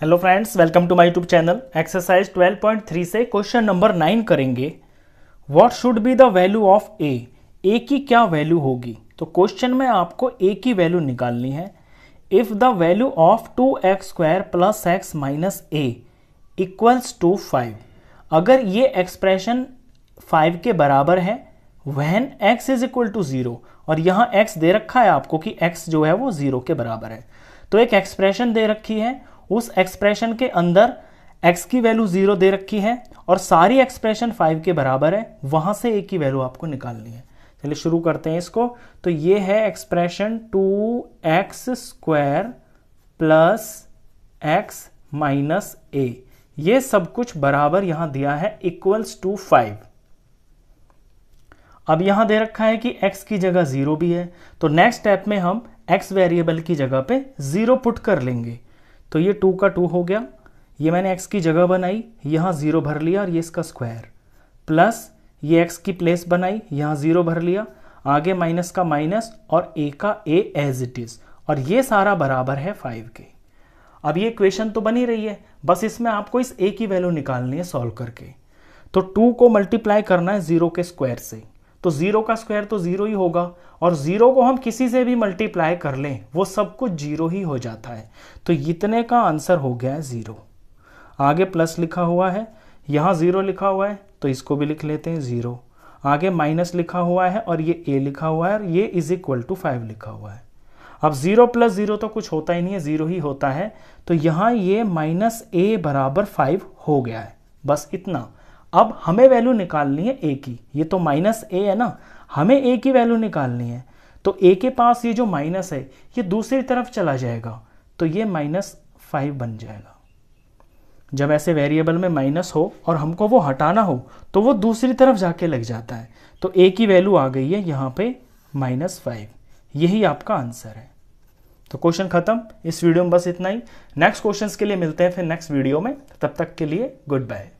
hello friends welcome to my YouTube channel exercise 12.3 से question number nine करेंगे what should be the value of A A की क्या value होगी तो question में आपको ए की वैल्यू निकालनी है if the value of two x square plus x minus A equals to five अगर ये एक्सप्रेशन फाइव के बराबर है when x is equal to zero और यहाँ एक्स दे रखा है आपको कि एक्स जो है वो ज़ीरो के बराबर है तो एक एक्सप्रेशन दे रखी है उस एक्सप्रेशन के अंदर एक्स की वैल्यू जीरो दे रखी है और सारी एक्सप्रेशन फाइव के बराबर है वहां से ए की वैल्यू आपको निकालनी है चलिए शुरू करते हैं इसको तो ये है expression two x square plus x minus A ये सब कुछ बराबर यहां दिया है इक्वल्स टू फाइव अब यहां दे रखा है कि x की जगह जीरो भी है तो नेक्स्ट स्टेप में हम x वेरिएबल की जगह पे जीरो पुट कर लेंगे तो ये टू का टू हो गया ये मैंने एक्स की जगह बनाई यहाँ ज़ीरो भर लिया और ये इसका स्क्वायर प्लस ये एक्स की प्लेस बनाई यहाँ ज़ीरो भर लिया आगे माइनस का माइनस और ए का ए एज इट इज़ और ये सारा बराबर है फाइव के अब ये इक्वेशन तो बनी रही है बस इसमें आपको इस ए की वैल्यू निकालनी है सॉल्व करके तो टू को मल्टीप्लाई करना है ज़ीरो के स्क्वायर से तो ज़ीरो का स्क्वायर तो ज़ीरो ही होगा और ज़ीरो को हम किसी से भी मल्टीप्लाई कर लें वो सब कुछ ज़ीरो ही हो जाता है तो इतने का आंसर हो गया है ज़ीरो आगे प्लस लिखा हुआ है यहाँ ज़ीरो लिखा हुआ है तो इसको भी लिख लेते हैं ज़ीरो आगे माइनस लिखा हुआ है और ये ए लिखा हुआ है और ये इज़ इक्वल टू फाइव लिखा हुआ है अब ज़ीरो प्लस ज़ीरो तो कुछ होता ही नहीं है ज़ीरो ही होता है तो यहाँ ये माइनस ए बराबर फाइव हो गया है बस इतना अब हमें वैल्यू निकालनी है ए की ये तो माइनस ए है ना हमें ए की वैल्यू निकालनी है तो ए के पास ये जो माइनस है ये दूसरी तरफ चला जाएगा तो ये माइनस फाइव बन जाएगा जब ऐसे वेरिएबल में माइनस हो और हमको वो हटाना हो तो वो दूसरी तरफ जाके लग जाता है तो ए की वैल्यू आ गई है यहाँ पे माइनस फाइव यही आपका आंसर है तो क्वेश्चन खत्म इस वीडियो में बस इतना ही नेक्स्ट क्वेश्चंस के लिए मिलते हैं फिर नेक्स्ट वीडियो में तब तक के लिए गुड बाय